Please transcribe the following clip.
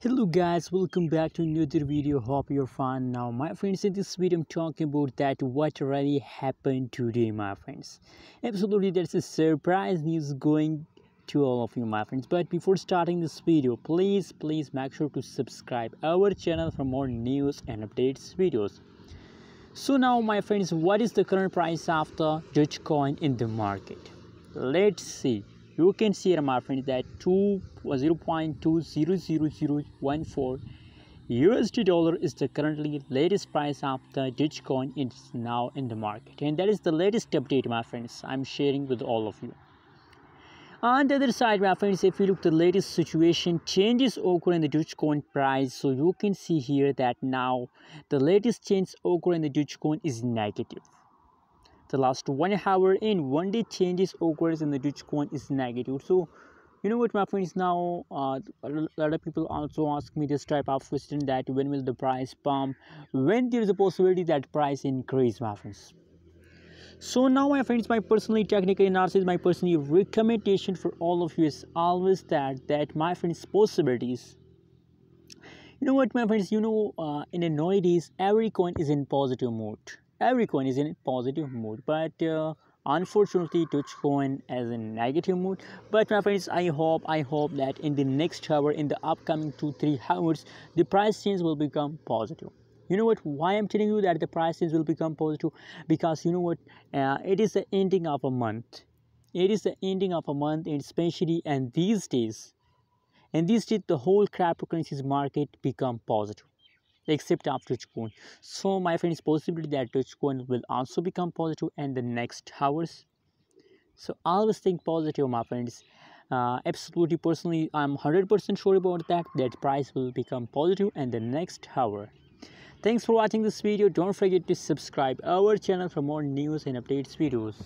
hello guys welcome back to another video hope you're fine now my friends in this video i'm talking about that what really happened today my friends absolutely there's a surprise news going to all of you my friends but before starting this video please please make sure to subscribe our channel for more news and updates videos so now my friends what is the current price of the dogecoin in the market let's see you can see here my friend that 2 USD uh, dollar is the currently latest price of the Dogecoin it's now in the market and that is the latest update my friends I'm sharing with all of you on the other side my friends if you look the latest situation changes occur in the Dogecoin price so you can see here that now the latest change occur in the Dogecoin is negative the last one hour in one day changes occurs and the dogecoin is negative so you know what my friends now uh, a lot of people also ask me this type of question that when will the price pump when there is a possibility that price increase my friends so now my friends my personally technical analysis my personally recommendation for all of you is always that that my friends possibilities you know what my friends you know uh, in the nowadays every coin is in positive mode Every coin is in positive mood but uh, unfortunately Coin is in negative mood but my friends i hope i hope that in the next hour in the upcoming two three hours the price change will become positive you know what why i'm telling you that the price change will become positive because you know what uh, it is the ending of a month it is the ending of a month especially and these days and these days the whole cryptocurrency market become positive except after Chikun. So my friends, possibility that Chikun will also become positive in the next hours. So always think positive, my friends. Uh, absolutely personally i'm 100% sure about that that price will become positive in the next hour thanks for watching this video don't forget to subscribe our channel for more news and updates videos